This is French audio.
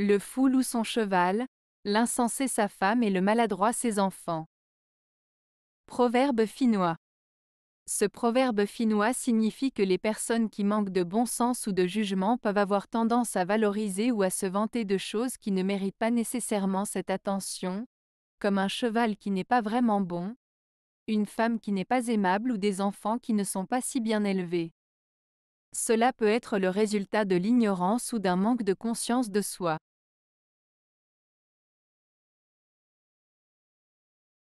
le fou loue son cheval, l'insensé sa femme et le maladroit ses enfants. Proverbe finnois. Ce proverbe finnois signifie que les personnes qui manquent de bon sens ou de jugement peuvent avoir tendance à valoriser ou à se vanter de choses qui ne méritent pas nécessairement cette attention, comme un cheval qui n'est pas vraiment bon, une femme qui n'est pas aimable ou des enfants qui ne sont pas si bien élevés. Cela peut être le résultat de l'ignorance ou d'un manque de conscience de soi.